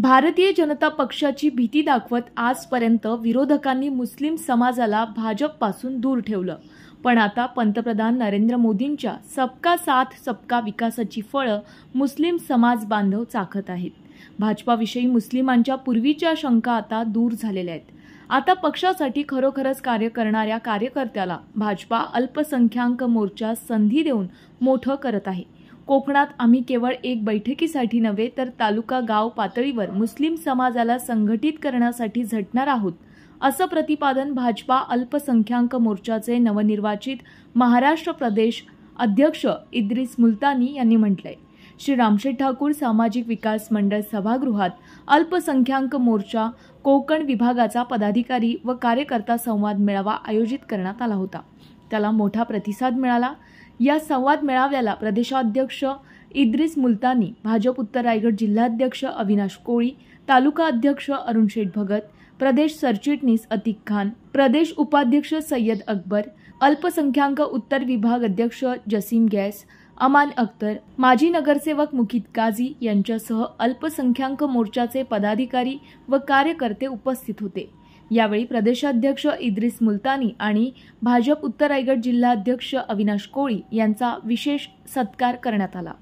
भारतीय जनता पक्षाची भीती दाखवत आजपर्यंत विरोधकांनी मुस्लिम समाजाला भाजपपासून दूर ठेवलं पण आता पंतप्रधान नरेंद्र मोदींच्या सबका साथ सबका विकासाची फळं मुस्लिम समाज बांधव चाखत आहेत भाजपाविषयी मुस्लिमांच्या पूर्वीच्या शंका आता दूर झालेल्या आहेत आता पक्षासाठी खरोखरच कार्य करणाऱ्या कार्यकर्त्याला भाजपा अल्पसंख्याक मोर्चा संधी देऊन मोठं करत आहे कोकणात आम्ही केवळ एक बैठकीसाठी नव्हे तर तालुका गाव पातळीवर मुस्लिम समाजाला संघटित करण्यासाठी झटणार आहोत असं प्रतिपादन भाजपा अल्पसंख्याक मोर्चाचे नवनिर्वाचित महाराष्ट्र प्रदेश अध्यक्ष इद्रिस मुलतानी यांनी म्हटलंय श्री रामशेठ ठाकूर सामाजिक विकास मंडळ सभागृहात अल्पसंख्याक मोर्चा कोकण विभागाचा पदाधिकारी व कार्यकर्ता संवाद मेळावा आयोजित करण्यात आला होता त्याला मोठा प्रतिसाद मिळाला या संवाद मेळाव्याला प्रदेशाध्यक्ष इद्रिस मुलतानी भाजप उत्तर रायगड जिल्हाध्यक्ष अविनाश कोळी तालुका अध्यक्ष अरुण शेठ भगत प्रदेश सरचिटणीस अतिक खान प्रदेश उपाध्यक्ष सय्यद अकबर अल्पसंख्याक उत्तर विभाग अध्यक्ष जसीम गॅस अमान अख्तर माजी नगरसेवक मुकीत काझी यांच्यासह अल्पसंख्याक मोर्चाचे पदाधिकारी व कार्यकर्ते उपस्थित होते यावेळी प्रदेशाध्यक्ष इद्रिस मुलतानी आणि भाजप उत्तर रायगड जिल्हाध्यक्ष अविनाश कोळी यांचा विशेष सत्कार करण्यात आला